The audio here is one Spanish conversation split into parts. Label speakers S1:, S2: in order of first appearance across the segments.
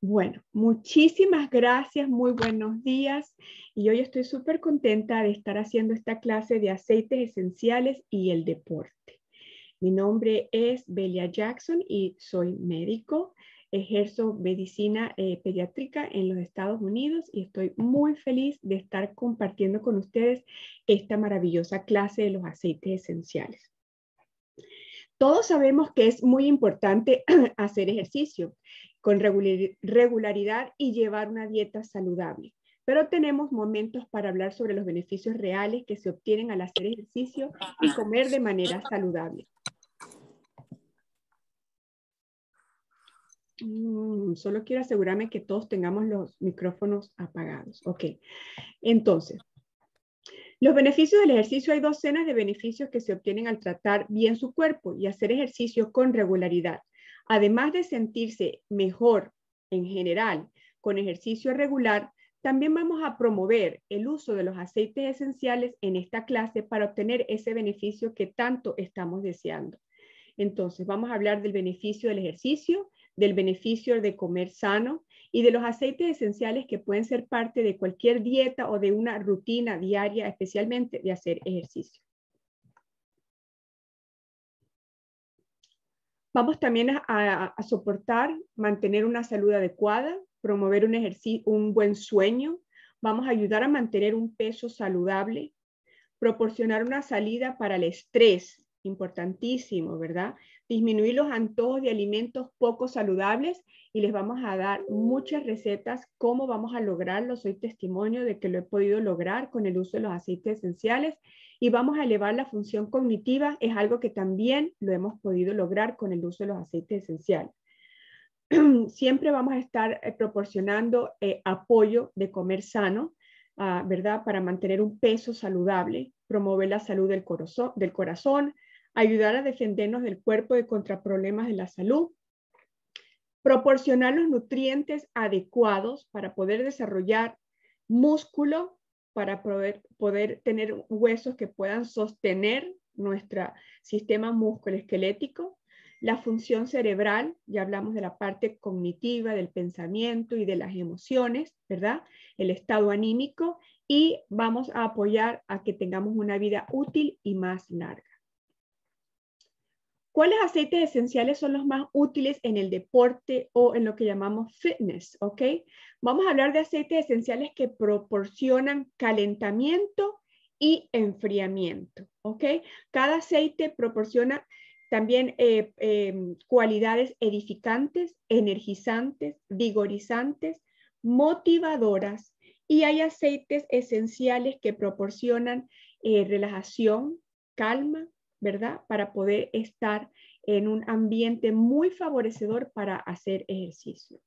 S1: Bueno, muchísimas gracias, muy buenos días. Y hoy estoy súper contenta de estar haciendo esta clase de aceites esenciales y el deporte. Mi nombre es Belia Jackson y soy médico. Ejerzo medicina eh, pediátrica en los Estados Unidos y estoy muy feliz de estar compartiendo con ustedes esta maravillosa clase de los aceites esenciales. Todos sabemos que es muy importante hacer ejercicio con regularidad y llevar una dieta saludable, pero tenemos momentos para hablar sobre los beneficios reales que se obtienen al hacer ejercicio y comer de manera saludable. Mm, solo quiero asegurarme que todos tengamos los micrófonos apagados. Ok, entonces, los beneficios del ejercicio, hay docenas de beneficios que se obtienen al tratar bien su cuerpo y hacer ejercicio con regularidad. Además de sentirse mejor en general con ejercicio regular, también vamos a promover el uso de los aceites esenciales en esta clase para obtener ese beneficio que tanto estamos deseando. Entonces, vamos a hablar del beneficio del ejercicio, del beneficio de comer sano, y de los aceites esenciales que pueden ser parte de cualquier dieta o de una rutina diaria, especialmente de hacer ejercicio. Vamos también a, soportar, mantener una salud adecuada, promover un, un buen sueño, vamos a ayudar a mantener un peso saludable, proporcionar una salida para el estrés, importantísimo, ¿verdad? disminuir los antojos de alimentos poco saludables y les vamos a dar muchas recetas cómo vamos a lograrlo. Soy testimonio de que lo he podido lograr con el uso de los aceites esenciales y vamos a elevar la función cognitiva. Es algo que también lo hemos podido lograr con el uso de los aceites esenciales. Siempre vamos a estar eh, proporcionando eh, apoyo de comer sano, ah, ¿verdad? Para mantener un peso saludable, promover la salud del, del corazón, ayudar a defendernos del cuerpo de contra problemas de la salud, proporcionar los nutrientes adecuados para poder desarrollar músculo, para poder, tener huesos que puedan sostener nuestro sistema esquelético, la función cerebral, ya hablamos de la parte cognitiva, del pensamiento y de las emociones, ¿verdad? El estado anímico y vamos a apoyar a que tengamos una vida útil y más larga. ¿Cuáles aceites esenciales son los más útiles en el deporte o en lo que llamamos fitness? ¿Ok? Vamos a hablar de aceites esenciales que proporcionan calentamiento y enfriamiento. ¿Ok? Cada aceite proporciona también eh, em, cualidades edificantes, energizantes, vigorizantes, motivadoras y hay aceites esenciales que proporcionan eh, relajación, calma, ¿verdad? Para poder estar en un ambiente muy favorecedor para hacer ejercicio.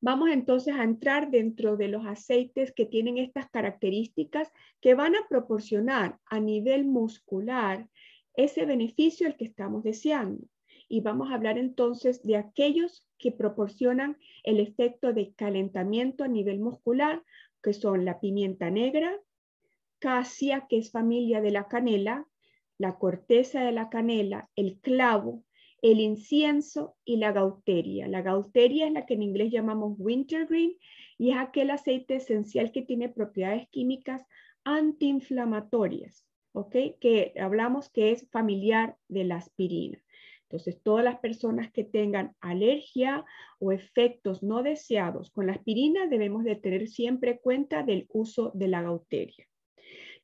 S1: Vamos entonces a entrar dentro de los aceites que tienen estas características que van a proporcionar a nivel muscular ese beneficio al que estamos deseando. Y vamos a hablar entonces de aquellos que proporcionan el efecto de calentamiento a nivel muscular, que son la pimienta negra, casia, que es familia de la canela, la corteza de la canela, el clavo, el incienso y la gauteria. La gauteria es la que en inglés llamamos wintergreen y es aquel aceite esencial que tiene propiedades químicas antiinflamatorias, ¿ok? Que hablamos que es familiar de la aspirina. Entonces, todas las personas que tengan alergia o efectos no deseados con la aspirina debemos de tener siempre cuenta del uso de la gauteria.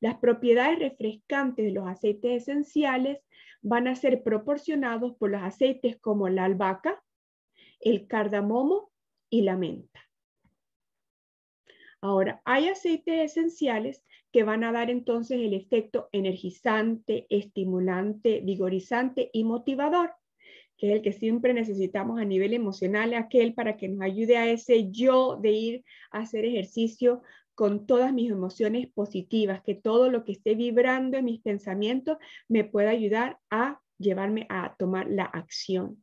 S1: Las propiedades refrescantes de los aceites esenciales van a ser proporcionados por los aceites como la albahaca, el cardamomo y la menta. Ahora, hay aceites esenciales que van a dar entonces el efecto energizante, estimulante, vigorizante y motivador, que es el que siempre necesitamos a nivel emocional, aquel para que nos ayude a ese yo de ir a hacer ejercicio, con todas mis emociones positivas, que todo lo que esté vibrando en mis pensamientos me pueda ayudar a llevarme a tomar la acción.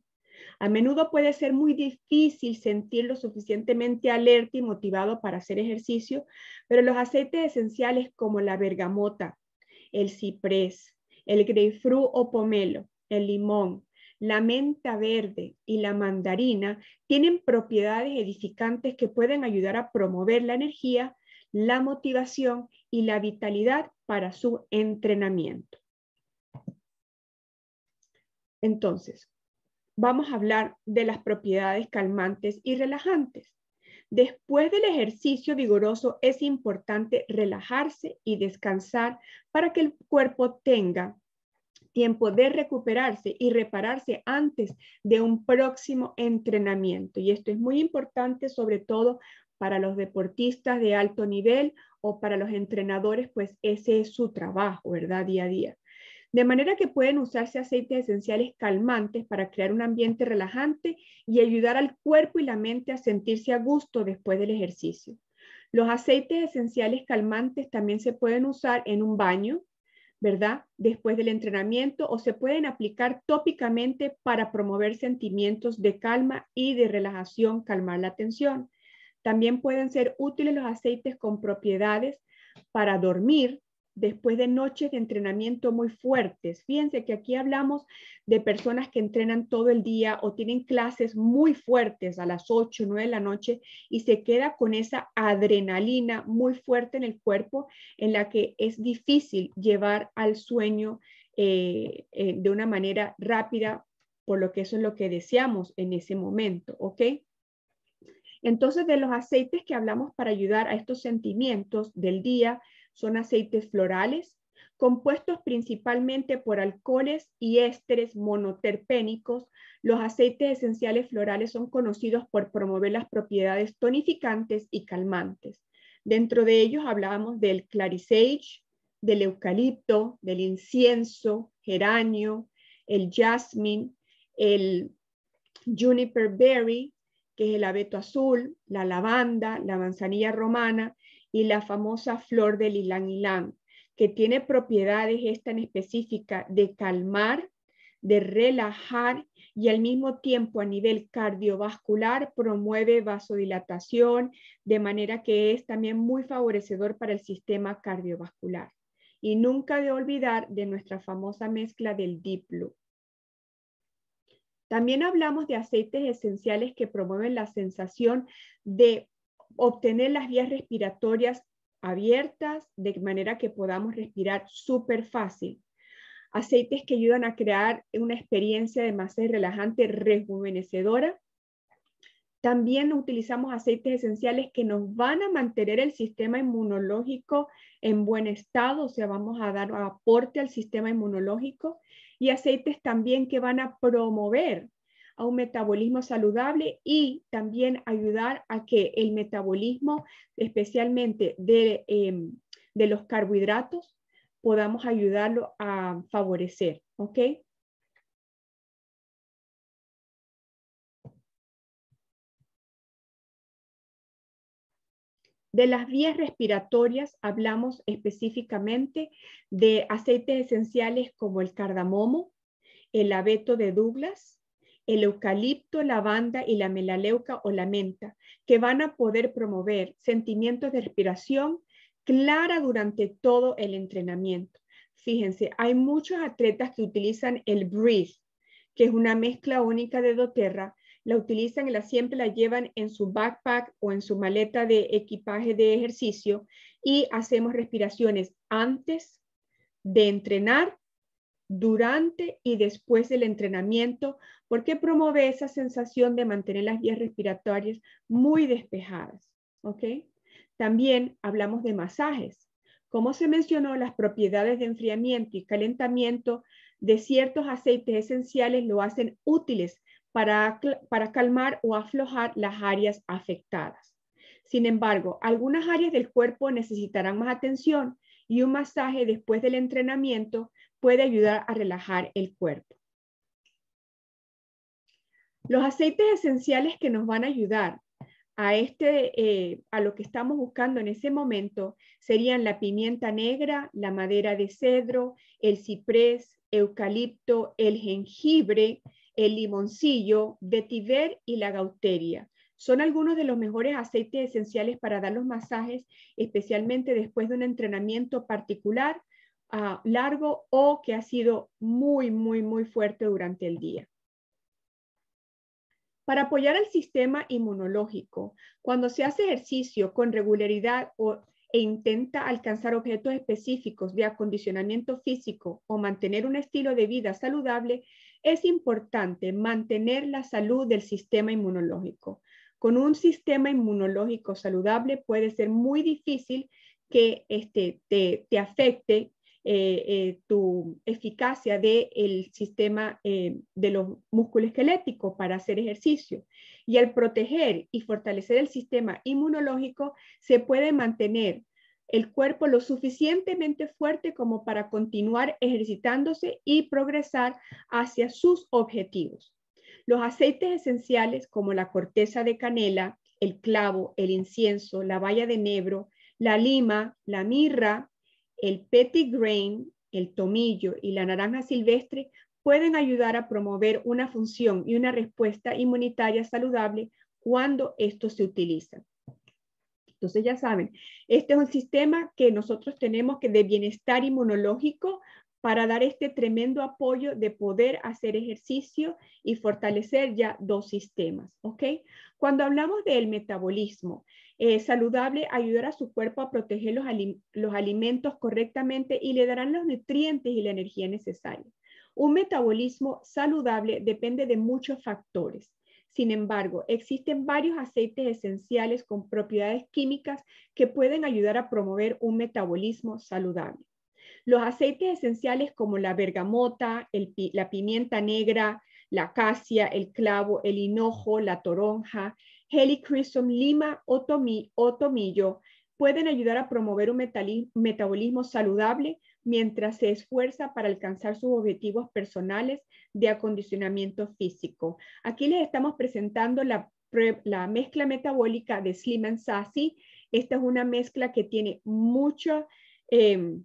S1: A menudo puede ser muy difícil sentir lo suficientemente alerta y motivado para hacer ejercicio, pero los aceites esenciales como la bergamota, el ciprés, el grapefruit o pomelo, el limón, la menta verde y la mandarina tienen propiedades edificantes que pueden ayudar a promover la energía, la motivación y la vitalidad para su entrenamiento. Entonces, vamos a hablar de las propiedades calmantes y relajantes. Después del ejercicio vigoroso es importante relajarse y descansar para que el cuerpo tenga tiempo de recuperarse y repararse antes de un próximo entrenamiento. Y esto es muy importante, sobre todo para los deportistas de alto nivel o para los entrenadores, pues ese es su trabajo, ¿verdad? Día a día. De manera que pueden usarse aceites esenciales calmantes para crear un ambiente relajante y ayudar al cuerpo y la mente a sentirse a gusto después del ejercicio. Los aceites esenciales calmantes también se pueden usar en un baño, ¿verdad? Después del entrenamiento o se pueden aplicar tópicamente para promover sentimientos de calma y de relajación, calmar la tensión. También pueden ser útiles los aceites con propiedades para dormir después de noches de entrenamiento muy fuertes. Fíjense que aquí hablamos de personas que entrenan todo el día o tienen clases muy fuertes a las 8, 9 de la noche y se queda con esa adrenalina muy fuerte en el cuerpo en la que es difícil llevar al sueño eh, eh, de una manera rápida, por lo que eso es lo que deseamos en ese momento, ¿ok? Entonces, de los aceites que hablamos para ayudar a estos sentimientos del día son aceites florales, compuestos principalmente por alcoholes y ésteres monoterpénicos, los aceites esenciales florales son conocidos por promover las propiedades tonificantes y calmantes. Dentro de ellos hablábamos del clarisage, del eucalipto, del incienso, geranio, el jasmine, el juniper berry, es el abeto azul, la lavanda, la manzanilla romana y la famosa flor del ylang ylang, que tiene propiedades esta en específica de calmar, de relajar y al mismo tiempo a nivel cardiovascular promueve vasodilatación, de manera que es también muy favorecedor para el sistema cardiovascular. Y nunca de olvidar de nuestra famosa mezcla del diplo también hablamos de aceites esenciales que promueven la sensación de obtener las vías respiratorias abiertas de manera que podamos respirar súper fácil. Aceites que ayudan a crear una experiencia de masaje relajante rejuvenecedora. También utilizamos aceites esenciales que nos van a mantener el sistema inmunológico en buen estado, o sea, vamos a dar aporte al sistema inmunológico y aceites también que van a promover a un metabolismo saludable y también ayudar a que el metabolismo, especialmente de, em, de los carbohidratos, podamos ayudarlo a favorecer, ¿ok? De las vías respiratorias hablamos específicamente de aceites esenciales como el cardamomo, el abeto de Douglas, el eucalipto, lavanda y la melaleuca o la menta, que van a poder promover sentimientos de respiración clara durante todo el entrenamiento. Fíjense, hay muchos atletas que utilizan el breathe, que es una mezcla única de doTERRA, la utilizan y la siempre la llevan en su backpack o en su maleta de equipaje de ejercicio y hacemos respiraciones antes de entrenar, durante y después del entrenamiento, porque promueve esa sensación de mantener las vías respiratorias muy despejadas. También hablamos de masajes. Como se mencionó, las propiedades de enfriamiento y calentamiento de ciertos aceites esenciales lo hacen útiles para, calmar o aflojar las áreas afectadas. Sin embargo, algunas áreas del cuerpo necesitarán más atención y un masaje después del entrenamiento puede ayudar a relajar el cuerpo. Los aceites esenciales que nos van a ayudar a, este, eh, a lo que estamos buscando en ese momento serían la pimienta negra, la madera de cedro, el ciprés, eucalipto, el jengibre, el limoncillo, vetiver y la gauteria. Son algunos de los mejores aceites esenciales para dar los masajes, especialmente después de un entrenamiento particular ah, largo o que ha sido muy, muy, muy fuerte durante el día. Para apoyar al sistema inmunológico, cuando se hace ejercicio con regularidad o, e intenta alcanzar objetos específicos de acondicionamiento físico o mantener un estilo de vida saludable, es importante mantener la salud del sistema inmunológico. Con un sistema inmunológico saludable puede ser muy difícil que este, te, afecte eh, eh, tu eficacia del sistema eh, de los músculos esqueléticos para hacer ejercicio. Y al proteger y fortalecer el sistema inmunológico, se puede mantener el cuerpo lo suficientemente fuerte como para continuar ejercitándose y progresar hacia sus objetivos. Los aceites esenciales como la corteza de canela, el clavo, el incienso, la valla de nebro, la lima, la mirra, el petit grain, el tomillo y la naranja silvestre pueden ayudar a promover una función y una respuesta inmunitaria saludable cuando estos se utilizan. Entonces ya saben, este es un sistema que nosotros tenemos que de bienestar inmunológico para dar este tremendo apoyo de poder hacer ejercicio y fortalecer ya dos sistemas, ¿ok? Cuando hablamos del metabolismo, eh, saludable ayudar a su cuerpo a proteger los, los alimentos correctamente y le darán los nutrientes y la energía necesaria. Un metabolismo saludable depende de muchos factores. Sin embargo, existen varios aceites esenciales con propiedades químicas que pueden ayudar a promover un metabolismo saludable. Los aceites esenciales como la bergamota, la pimienta negra, la acacia, el clavo, el hinojo, la toronja, helichrysum, lima o, tomillo pueden ayudar a promover un metabolismo saludable mientras se esfuerza para alcanzar sus objetivos personales de acondicionamiento físico. Aquí les estamos presentando la, mezcla metabólica de Slim and Sassy. Esta es una mezcla que tiene mucho em,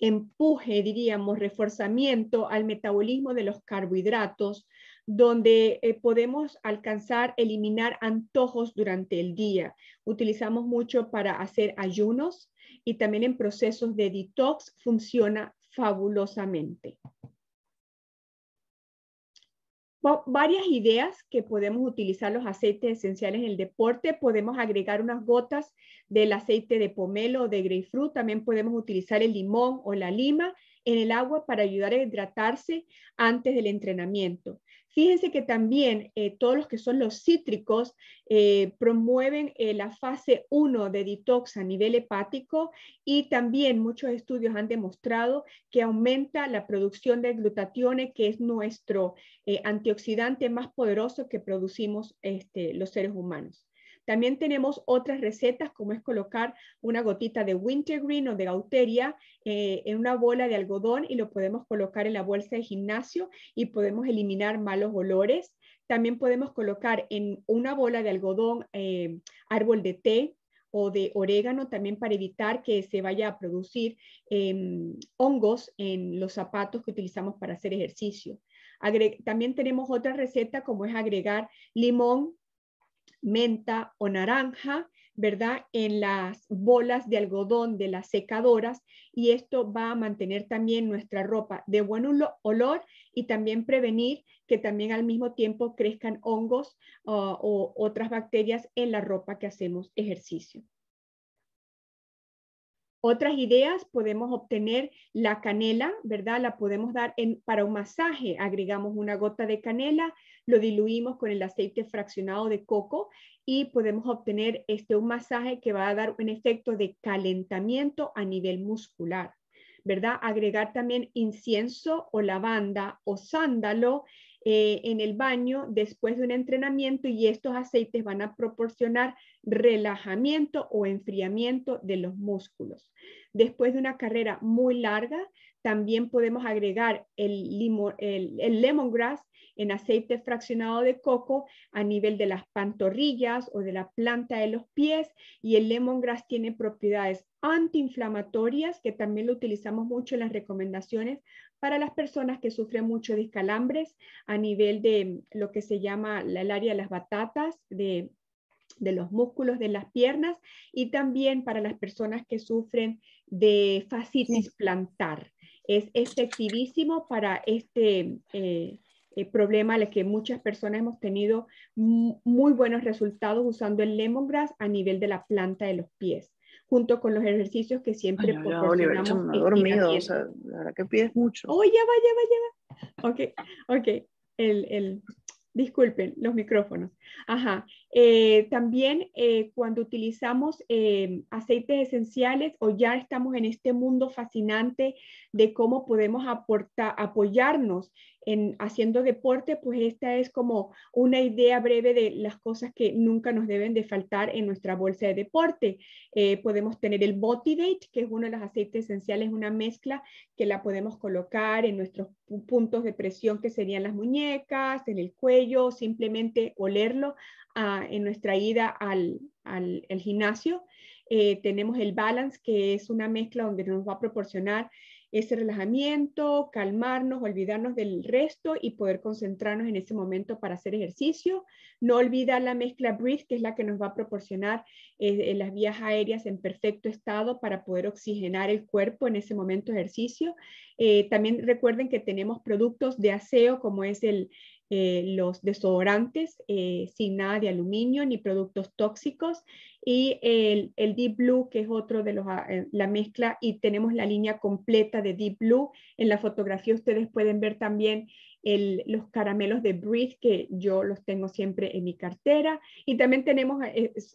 S1: empuje, diríamos, reforzamiento al metabolismo de los carbohidratos, donde eh, podemos alcanzar, eliminar antojos durante el día. Utilizamos mucho para hacer ayunos, y también en procesos de detox funciona fabulosamente. varias ideas que podemos utilizar los aceites esenciales en el deporte. Podemos agregar unas gotas del aceite de pomelo o de grapefruit. También podemos utilizar el limón o la lima en el agua para ayudar a hidratarse antes del entrenamiento. Fíjense que también eh, todos los que son los cítricos eh, promueven eh, la fase 1 de detox a nivel hepático y también muchos estudios han demostrado que aumenta la producción de glutatione, que es nuestro antioxidante más poderoso que producimos este, los seres humanos. También tenemos otras recetas, como es colocar una gotita de wintergreen o de gauteria eh, en una bola de algodón y lo podemos colocar en la bolsa de gimnasio y podemos eliminar malos olores. También podemos colocar en una bola de algodón eh, árbol de té, o de orégano también para evitar que se vaya a producir em, hongos en los zapatos que utilizamos para hacer ejercicio. también tenemos otra receta como es agregar limón menta o naranja, ¿verdad? En las bolas de algodón de las secadoras y esto va a mantener también nuestra ropa de buen olor y también prevenir que también al mismo tiempo crezcan hongos ah, o otras bacterias en la ropa que hacemos ejercicio. Otras ideas, podemos obtener la canela, ¿verdad? La podemos dar para un masaje, agregamos una gota de canela, lo diluimos con el aceite fraccionado de coco y podemos obtener este, un masaje que va a dar un efecto de calentamiento a nivel muscular. ¿verdad? Agregar también incienso o lavanda o sándalo eh, en el baño después de un entrenamiento y estos aceites van a proporcionar relajamiento o enfriamiento de los músculos. Después de una carrera muy larga, también podemos agregar el, lemongrass en aceite fraccionado de coco a nivel de las pantorrillas o de la planta de los pies y el lemongrass tiene propiedades antiinflamatorias que también lo utilizamos mucho en las recomendaciones para las personas que sufren mucho de escalambres a nivel de lo que se llama el área de las batatas, de de los músculos de las piernas y también para las personas que sufren de fascitis plantar es efectivísimo para este eh, eh, problema al que muchas personas hemos tenido muy buenos resultados usando el lemongrass a nivel de la planta de los pies junto con los ejercicios que siempre Ay, ya, la mucho. Oh, ya va, ya va, ya va. Ok, ok. El, el, disculpen, los micrófonos. Ajá. Eh, también eh, cuando utilizamos eh, aceites esenciales o ya estamos en este mundo fascinante de cómo podemos apoyarnos en haciendo deporte, pues esta es como una idea breve de las cosas que nunca nos deben de faltar en nuestra bolsa de deporte. podemos tener el Motivate, que es uno de los aceites esenciales, una mezcla que la podemos colocar en nuestros puntos de presión que serían las muñecas, en el cuello, simplemente olerlo en nuestra ida al, gimnasio. Eh, tenemos el balance, que es una mezcla donde nos va a proporcionar ese relajamiento, calmarnos, olvidarnos del resto y poder concentrarnos en ese momento para hacer ejercicio. No olvida la mezcla breathe, que es la que nos va a proporcionar eh, eh, las vías aéreas en perfecto estado para poder oxigenar el cuerpo en ese momento de ejercicio. también recuerden que tenemos productos de aseo como es el, eh, los desodorantes eh, sin nada de aluminio ni productos tóxicos y el, Deep Blue, que es otro de los, ah, eh, la mezcla, y tenemos la línea completa de Deep Blue. En la fotografía ustedes pueden ver también los caramelos de Breathe, que yo los tengo siempre en mi cartera. Y también tenemos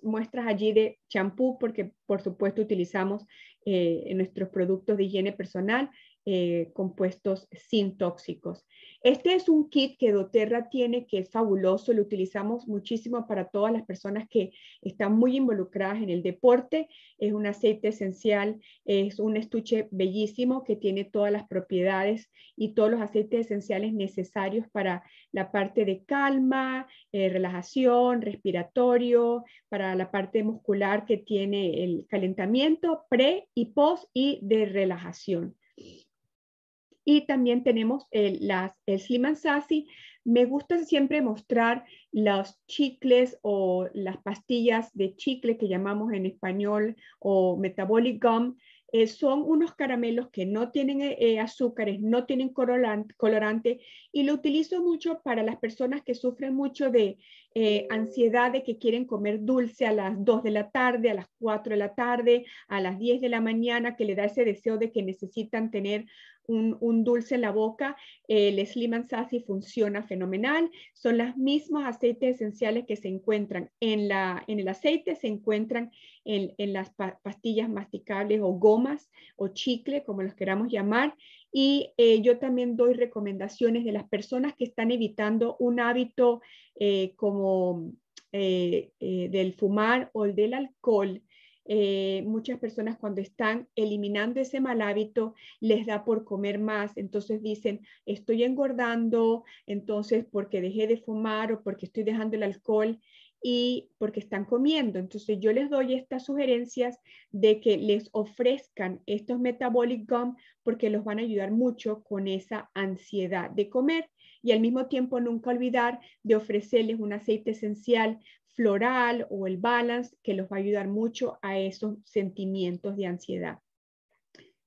S1: muestras allí de champú, porque por supuesto utilizamos nuestros productos de higiene personal. Eh, compuestos sin tóxicos. Este es un kit que doTERRA tiene que es fabuloso, lo utilizamos muchísimo para todas las personas que están muy involucradas en el deporte. Es un aceite esencial, es un estuche bellísimo que tiene todas las propiedades y todos los aceites esenciales necesarios para la parte de calma, eh, relajación, respiratorio, para la parte muscular que tiene el calentamiento pre y post y de relajación. Y también tenemos el, las, Slim Sassy. Me gusta siempre mostrar los chicles o las pastillas de chicle que llamamos en español o metabolic gum. Eh, son unos caramelos que no tienen eh, eh, azúcares, no tienen colorante, y lo utilizo mucho para las personas que sufren mucho de ansiedad, de que quieren comer dulce a las 2 de la tarde, a las 4 de la tarde, a las 10 de la mañana, que le da ese deseo de que necesitan tener un, dulce en la boca, el Slim Sassy funciona fenomenal. Son los mismos aceites esenciales que se encuentran en, la, en el aceite, se encuentran en, las pastillas masticables o gomas o chicle, como los queramos llamar. Y eh, yo también doy recomendaciones de las personas que están evitando un hábito eh, como eh, del fumar o del alcohol eh, muchas personas cuando están eliminando ese mal hábito les da por comer más, entonces dicen, estoy engordando, entonces porque dejé de fumar o porque estoy dejando el alcohol y porque están comiendo. Entonces yo les doy estas sugerencias de que les ofrezcan estos metabolic gum porque los van a ayudar mucho con esa ansiedad de comer y al mismo tiempo nunca olvidar de ofrecerles un aceite esencial floral o el balance que los va a ayudar mucho a esos sentimientos de ansiedad.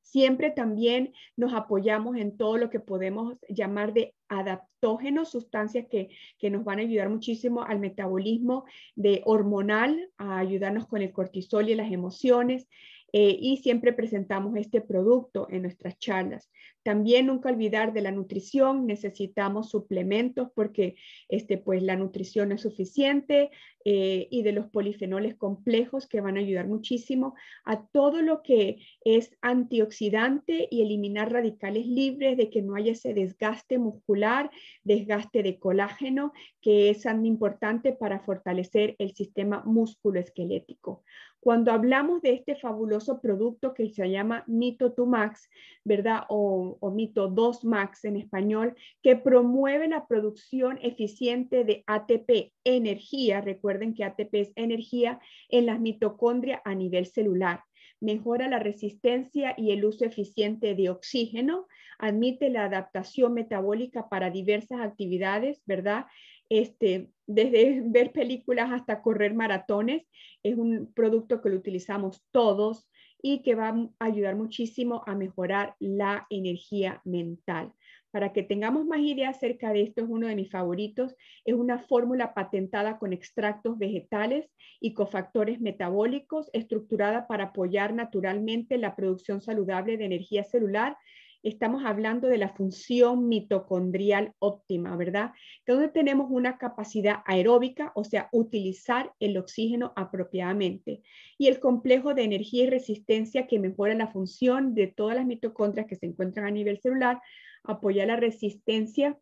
S1: Siempre también nos apoyamos en todo lo que podemos llamar de adaptógenos, sustancias que, que nos van a ayudar muchísimo al metabolismo de hormonal, a ayudarnos con el cortisol y las emociones. Eh, y siempre presentamos este producto en nuestras charlas. También nunca olvidar de la nutrición, necesitamos suplementos porque este, pues, la nutrición es suficiente eh, y de los polifenoles complejos que van a ayudar muchísimo a todo lo que es antioxidante y eliminar radicales libres de que no haya ese desgaste muscular, desgaste de colágeno que es tan importante para fortalecer el sistema músculo esquelético. Cuando hablamos de este fabuloso producto que se llama Mito 2 Max, ¿verdad? O, Mito 2 Max en español, que promueve la producción eficiente de ATP, energía, recuerden que ATP es energía, en las mitocondrias a nivel celular mejora la resistencia y el uso eficiente de oxígeno, admite la adaptación metabólica para diversas actividades, ¿verdad? Este, desde ver películas hasta correr maratones. Es un producto que lo utilizamos todos y que va a ayudar muchísimo a mejorar la energía mental. Para que tengamos más ideas acerca de esto, es uno de mis favoritos. Es una fórmula patentada con extractos vegetales y cofactores metabólicos, estructurada para apoyar naturalmente la producción saludable de energía celular estamos hablando de la función mitocondrial óptima, ¿verdad? donde tenemos una capacidad aeróbica, o sea, utilizar el oxígeno apropiadamente, y el complejo de energía y resistencia que mejora la función de todas las mitocondrias que se encuentran a nivel celular, apoya la resistencia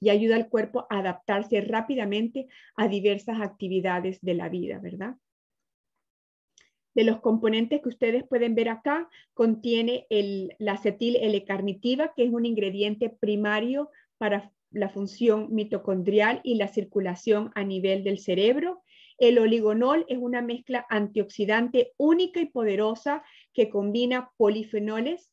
S1: y ayuda al cuerpo a adaptarse rápidamente a diversas actividades de la vida, ¿verdad? de los componentes que ustedes pueden ver acá contiene el, la acetil L-carnitiva, que es un ingrediente primario para la función mitocondrial y la circulación a nivel del cerebro. El oligonol es una mezcla antioxidante única y poderosa que combina polifenoles.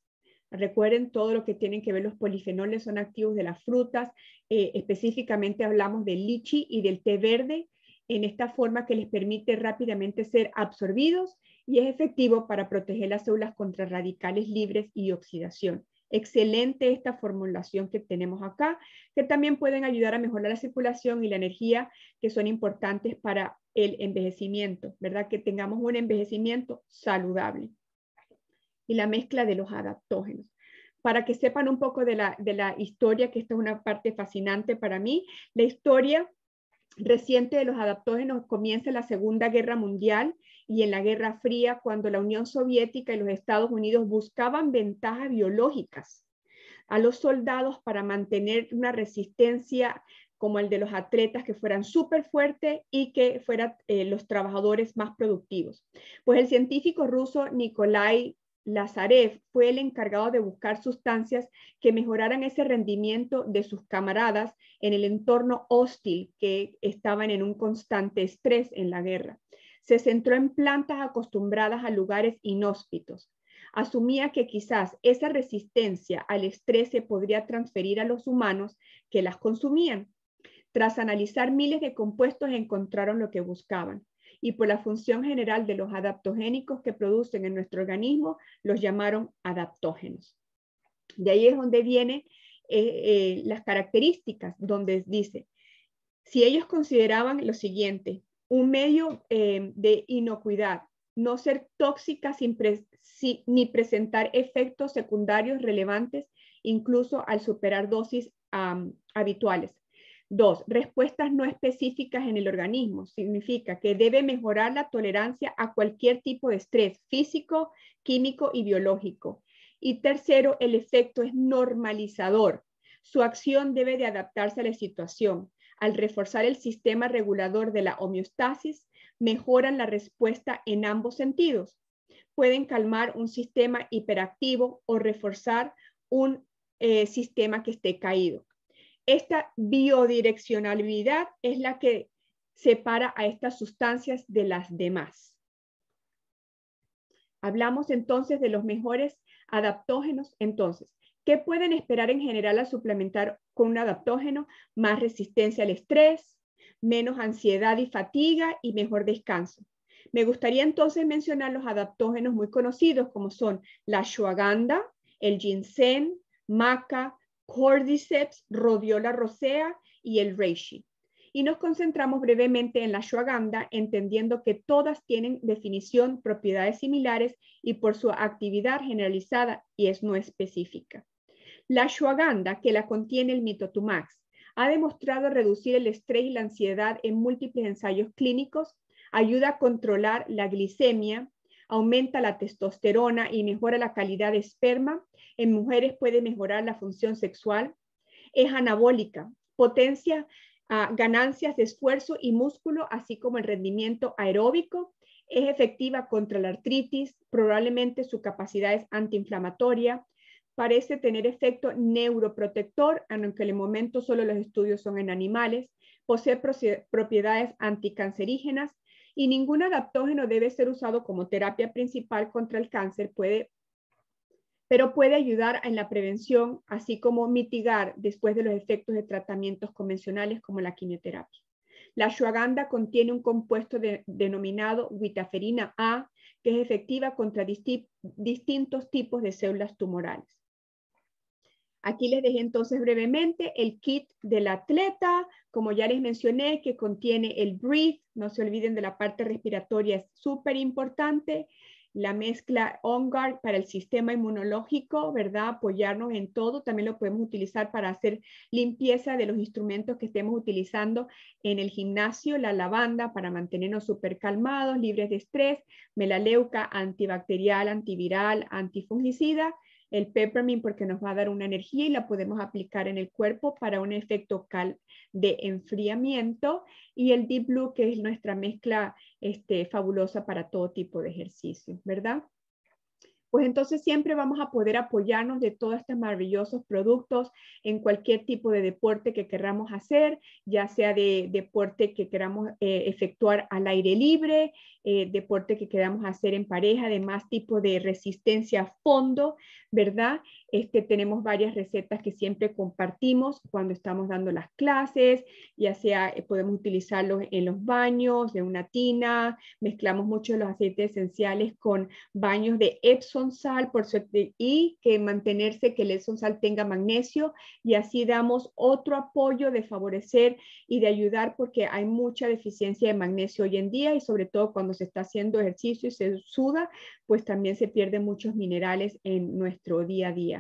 S1: Recuerden todo lo que tienen que ver los polifenoles, son activos de las frutas. Eh, específicamente hablamos del lichi y del té verde en esta forma que les permite rápidamente ser absorbidos y es efectivo para proteger las células contra radicales libres y oxidación. Excelente esta formulación que tenemos acá, que también pueden ayudar a mejorar la circulación y la energía, que son importantes para el envejecimiento, ¿verdad? Que tengamos un envejecimiento saludable. Y la mezcla de los adaptógenos. Para que sepan un poco de la, de la historia, que esta es una parte fascinante para mí, la historia reciente de los adaptógenos comienza la Segunda Guerra Mundial y en la Guerra Fría, cuando la Unión Soviética y los Estados Unidos buscaban ventajas biológicas a los soldados para mantener una resistencia como el de los atletas que fueran súper fuertes y que fueran eh, los trabajadores más productivos. Pues el científico ruso Nikolai Lazarev fue el encargado de buscar sustancias que mejoraran ese rendimiento de sus camaradas en el entorno hostil que estaban en un constante estrés en la guerra. Se centró en plantas acostumbradas a lugares inhóspitos. Asumía que quizás esa resistencia al estrés se podría transferir a los humanos que las consumían. Tras analizar miles de compuestos encontraron lo que buscaban y por la función general de los adaptogénicos que producen en nuestro organismo, los llamaron adaptógenos. De ahí es donde vienen eh, eh, las características, donde dice, si ellos consideraban lo siguiente, un medio eh, de inocuidad, no ser tóxica ni presentar efectos secundarios relevantes, incluso al superar dosis habituales. Dos, respuestas no específicas en el organismo. Significa que debe mejorar la tolerancia a cualquier tipo de estrés físico, químico y biológico. Y tercero, el efecto es normalizador. Su acción debe de adaptarse a la situación. Al reforzar el sistema regulador de la homeostasis, mejoran la respuesta en ambos sentidos. Pueden calmar un sistema hiperactivo o reforzar un eh, sistema que esté caído. Esta biodireccionalidad es la que separa a estas sustancias de las demás. Hablamos entonces de los mejores adaptógenos. Entonces, ¿qué pueden esperar en general al suplementar con un adaptógeno? Más resistencia al estrés, menos ansiedad y fatiga y mejor descanso. Me gustaría entonces mencionar los adaptógenos muy conocidos como son la shuaganda, el ginseng, maca, Cordyceps, Rodiola rosea y el Reishi. Y nos concentramos brevemente en la ashwagandha, entendiendo que todas tienen definición, propiedades similares y por su actividad generalizada y es no específica. La ashwagandha, que la contiene el mitotumax, ha demostrado reducir el estrés y la ansiedad en múltiples ensayos clínicos, ayuda a controlar la glicemia, aumenta la testosterona y mejora la calidad de esperma. En mujeres puede mejorar la función sexual. Es anabólica, potencia ah, ganancias de esfuerzo y músculo, así como el rendimiento aeróbico. Es efectiva contra la artritis, probablemente su capacidad es antiinflamatoria. Parece tener efecto neuroprotector, aunque en el momento solo los estudios son en animales. Posee propiedades anticancerígenas y ningún adaptógeno debe ser usado como terapia principal contra el cáncer, puede, pero puede ayudar en la prevención, así como mitigar después de los efectos de tratamientos convencionales como la quimioterapia. La shuaganda contiene un compuesto denominado guitaferina A, que es efectiva contra distintos tipos de células tumorales. Aquí les dejé entonces brevemente el kit del atleta, como ya les mencioné, que contiene el breathe, no se olviden de la parte respiratoria, es súper importante, la mezcla OnGuard para el sistema inmunológico, ¿verdad? Apoyarnos en todo, también lo podemos utilizar para hacer limpieza de los instrumentos que estemos utilizando en el gimnasio, la lavanda para mantenernos súper calmados, libres de estrés, melaleuca antibacterial, antiviral, antifungicida el peppermint porque nos va a dar una energía y la podemos aplicar en el cuerpo para un efecto cal de enfriamiento y el deep blue que es nuestra mezcla este, fabulosa para todo tipo de ejercicios, ¿verdad? pues entonces siempre vamos a poder apoyarnos de todos estos maravillosos productos en cualquier tipo de deporte que queramos hacer, ya sea de deporte que queramos eh, efectuar al aire libre, eh, deporte que queramos hacer en pareja, de más tipo de resistencia a fondo, ¿verdad? Este, tenemos varias recetas que siempre compartimos cuando estamos dando las clases, ya sea eh, podemos utilizarlos en los baños, de una tina, mezclamos mucho los aceites esenciales con baños de Epsom sal por suerte, y que mantenerse que el Epsom sal tenga magnesio y así damos otro apoyo de favorecer y de ayudar porque hay mucha deficiencia de magnesio hoy en día y sobre todo cuando se está haciendo ejercicio y se suda, pues también se pierden muchos minerales en nuestro día a día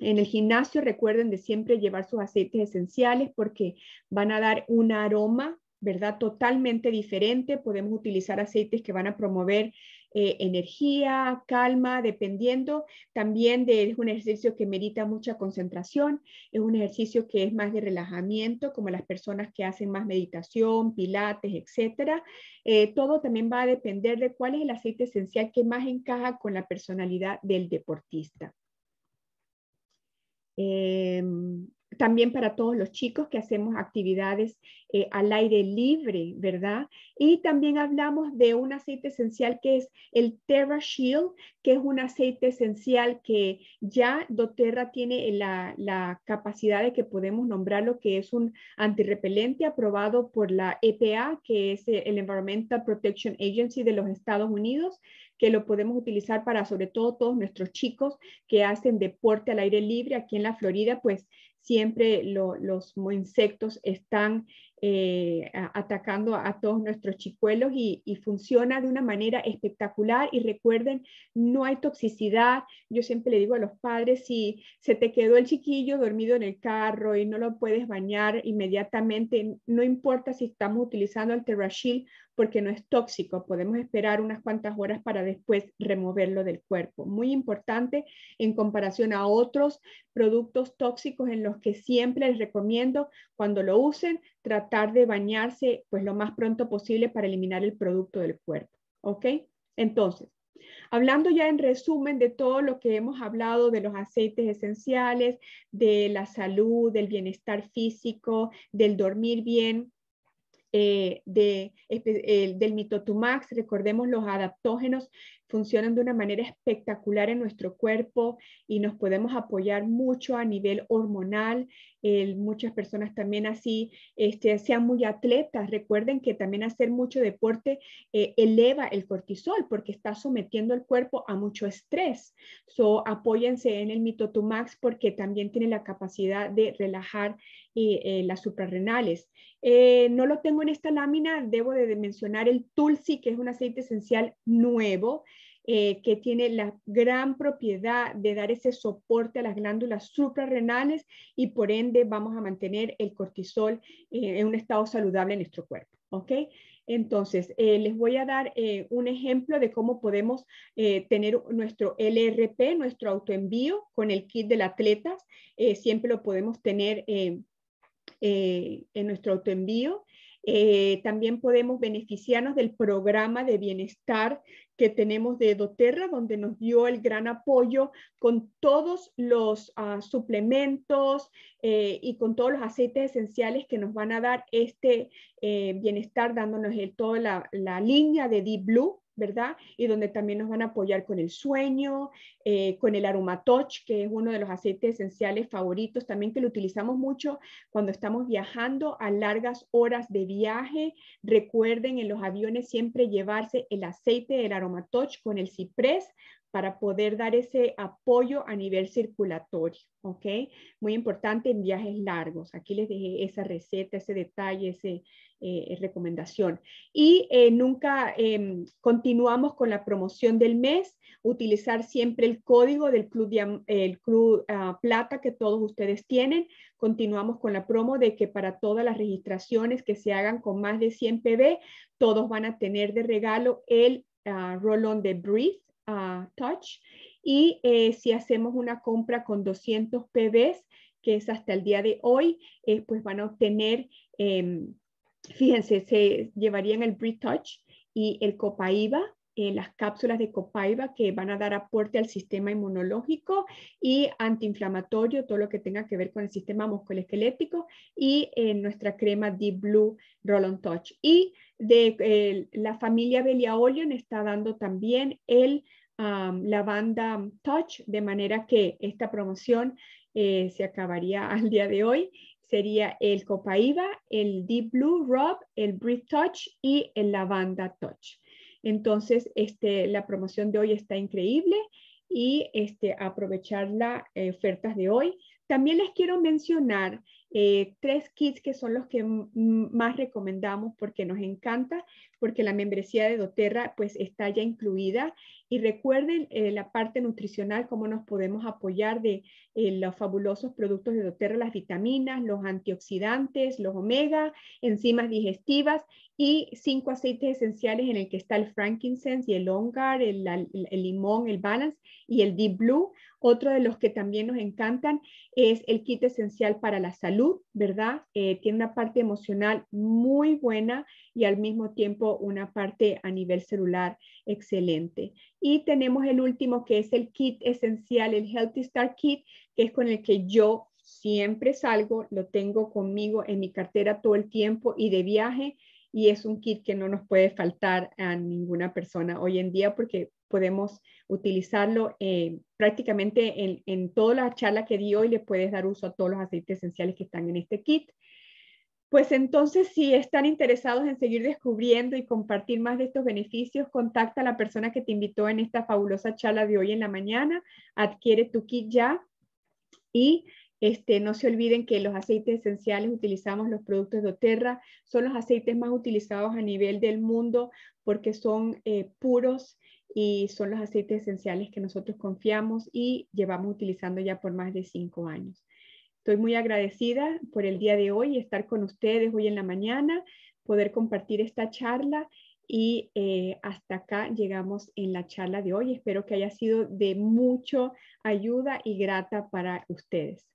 S1: en el gimnasio recuerden de siempre llevar sus aceites esenciales porque van a dar un aroma, ¿verdad? Totalmente diferente. Podemos utilizar aceites que van a promover eh, energía, calma, dependiendo. También de, es un ejercicio que merita mucha concentración, es un ejercicio que es más de relajamiento, como las personas que hacen más meditación, pilates, etc. Eh, todo también va a depender de cuál es el aceite esencial que más encaja con la personalidad del deportista. Em, también para todos los chicos que hacemos actividades eh, al aire libre, ¿verdad? Y también hablamos de un aceite esencial que es el Terra Shield, que es un aceite esencial que ya doTERRA tiene la, la capacidad de que podemos nombrarlo que es un antirrepelente aprobado por la EPA, que es el Environmental Protection Agency de los Estados Unidos, que lo podemos utilizar para sobre todo todos nuestros chicos que hacen deporte al aire libre. Aquí en la Florida, pues siempre los insectos están eh, atacando a todos nuestros chicuelos y, funciona de una manera espectacular. Y recuerden, no hay toxicidad. Yo siempre le digo a los padres, si se te quedó el chiquillo dormido en el carro y no lo puedes bañar inmediatamente, no importa si estamos utilizando el terrashil porque no es tóxico. Podemos esperar unas cuantas horas para después removerlo del cuerpo. Muy importante en comparación a otros productos tóxicos en los que siempre les recomiendo cuando lo usen tratar de bañarse pues lo más pronto posible para eliminar el producto del cuerpo. ¿Ok? Entonces, Hablando ya en resumen de todo lo que hemos hablado de los aceites esenciales, de la salud, del bienestar físico, del dormir bien, eh, de, del mitotumax, recordemos los adaptógenos funcionan de una manera espectacular en nuestro cuerpo y nos podemos apoyar mucho a nivel hormonal. muchas personas también así este, sean muy atletas. Recuerden que también hacer mucho deporte eh, eleva el cortisol porque está sometiendo el cuerpo a mucho estrés. So, apóyense en el mitotumax porque también tiene la capacidad de relajar eh, eh, las suprarrenales. no lo tengo en esta lámina, debo de mencionar el tulsi, que es un aceite esencial nuevo eh, que tiene la gran propiedad de dar ese soporte a las glándulas suprarrenales y por ende vamos a mantener el cortisol eh, en un estado saludable en nuestro cuerpo. ¿ok? Entonces, eh, les voy a dar un ejemplo de cómo podemos tener nuestro LRP, nuestro autoenvío con el kit del atletas. siempre lo podemos tener en nuestro autoenvío. Eh, también podemos beneficiarnos del programa de bienestar que tenemos de Doterra, donde nos dio el gran apoyo con todos los ah, suplementos eh, y con todos los aceites esenciales que nos van a dar este eh, bienestar, dándonos el, toda la línea de Deep Blue ¿verdad? Y donde también nos van a apoyar con el sueño, eh, con el aromatoch, que es uno de los aceites esenciales favoritos, también que lo utilizamos mucho cuando estamos viajando a largas horas de viaje. Recuerden en los aviones siempre llevarse el aceite del aromatoch con el ciprés para poder dar ese apoyo a nivel circulatorio, ¿ok? Muy importante en viajes largos. Aquí les dejé esa receta, ese detalle, esa eh, recomendación. Y eh, nunca em, continuamos con la promoción del mes, utilizar siempre el código del Club, el club ah, Plata que todos ustedes tienen. Continuamos con la promo de que para todas las registraciones que se hagan con más de 100 PB, todos van a tener de regalo el ah, roll rolón de brief, Touch. Y eh, si hacemos una compra con 200 PBs, que es hasta el día de hoy, eh, pues van a obtener, em, fíjense, se llevarían el preTouch Touch y el Copaiba eh, las cápsulas de Copaiba que van a dar aporte al sistema inmunológico y antiinflamatorio, todo lo que tenga que ver con el sistema musculoesquelético y en eh, nuestra crema Deep Blue Roll on Touch. Y de eh, la familia Belia está dando también el lavanda Touch, de manera que esta promoción se acabaría al día de hoy sería el Copaiba, el Deep Blue Rub, el Breathe Touch y el Lavanda Touch. Entonces, este, la promoción de hoy está increíble y este, aprovechar las eh, ofertas de hoy. También les quiero mencionar eh, tres kits que son los que más recomendamos porque nos encanta, porque la membresía de doTERRA pues está ya incluida y recuerden eh, la parte nutricional, cómo nos podemos apoyar de eh, los fabulosos productos de doTERRA, las vitaminas, los antioxidantes, los omega, enzimas digestivas y cinco aceites esenciales en el que está el frankincense y el ongar, el, limón, el balance y el deep blue. Otro de los que también nos encantan es el kit esencial para la salud, ¿verdad? Eh, tiene una parte emocional muy buena y al mismo tiempo una parte a nivel celular excelente. Y tenemos el último que es el kit esencial, el Healthy Star Kit, que es con el que yo siempre salgo, lo tengo conmigo en mi cartera todo el tiempo y de viaje. Y es un kit que no nos puede faltar a ninguna persona hoy en día porque podemos utilizarlo eh, prácticamente en, toda la charla que di hoy. Le puedes dar uso a todos los aceites esenciales que están en este kit pues entonces si están interesados en seguir descubriendo y compartir más de estos beneficios, contacta a la persona que te invitó en esta fabulosa charla de hoy en la mañana, adquiere tu kit ya y este, no se olviden que los aceites esenciales utilizamos los productos de Oterra, son los aceites más utilizados a nivel del mundo porque son eh, puros y son los aceites esenciales que nosotros confiamos y llevamos utilizando ya por más de cinco años. Estoy muy agradecida por el día de hoy, estar con ustedes hoy en la mañana, poder compartir esta charla y eh, hasta acá llegamos en la charla de hoy. Espero que haya sido de mucha ayuda y grata para ustedes.